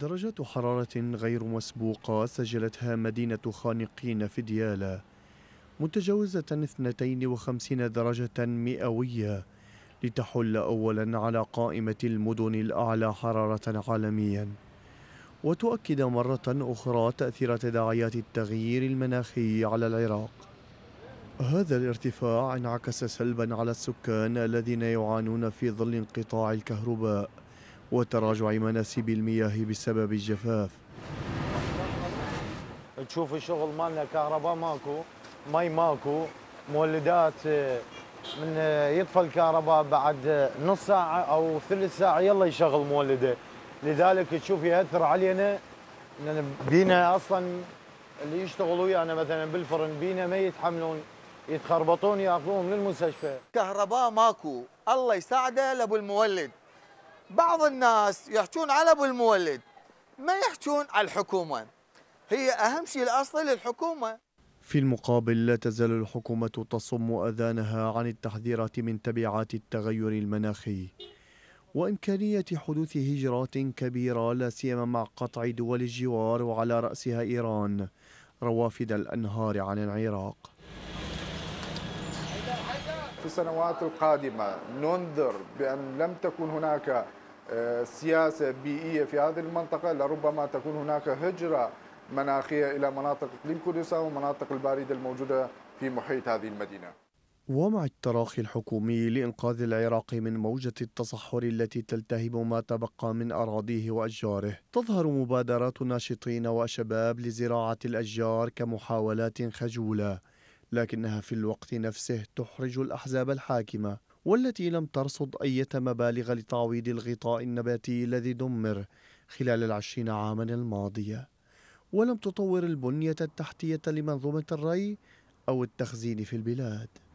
درجة حرارة غير مسبوقة سجلتها مدينة خانقين في ديالى متجاوزة 52 درجة مئوية لتحل أولا على قائمة المدن الأعلى حرارة عالميا وتؤكد مرة أخرى تأثير تداعيات التغيير المناخي على العراق هذا الارتفاع انعكس سلبا على السكان الذين يعانون في ظل انقطاع الكهرباء وتراجع مناسيب المياه بسبب الجفاف تشوف الشغل مالنا كهرباء ماكو مي ماكو مولدات آه، من آه، يطفى الكهرباء بعد نص ساعة أو ثلث ساعة يلا يشغل مولده لذلك تشوف يأثر علينا لأن بينا أصلا اللي يشتغلوا ويانا مثلا بالفرن بينا ما يتحملون يتخربطون ياخذوهم للمستشفى كهرباء ماكو الله يساعده لابو المولد بعض الناس يحجون على ابو المولد ما يحجون على الحكومه هي اهم شيء الاصلي للحكومه في المقابل لا تزال الحكومه تصم اذانها عن التحذيرات من تبعات التغير المناخي وامكانيه حدوث هجرات كبيره لا سيما مع قطع دول الجوار وعلى راسها ايران روافد الانهار عن العراق في السنوات القادمة ننذر بأن لم تكون هناك آه، سياسة بيئية في هذه المنطقة لربما تكون هناك هجرة مناخية إلى مناطق إقليم كردستان ومناطق الباردة الموجودة في محيط هذه المدينة ومع التراخي الحكومي لإنقاذ العراق من موجة التصحر التي تلتهب ما تبقى من أراضيه وأشجاره تظهر مبادرات ناشطين وشباب لزراعة الأشجار كمحاولات خجولة لكنها في الوقت نفسه تحرج الأحزاب الحاكمة والتي لم ترصد أي مبالغ لتعويض الغطاء النباتي الذي دمر خلال العشرين عاما الماضية ولم تطور البنية التحتية لمنظومة الري أو التخزين في البلاد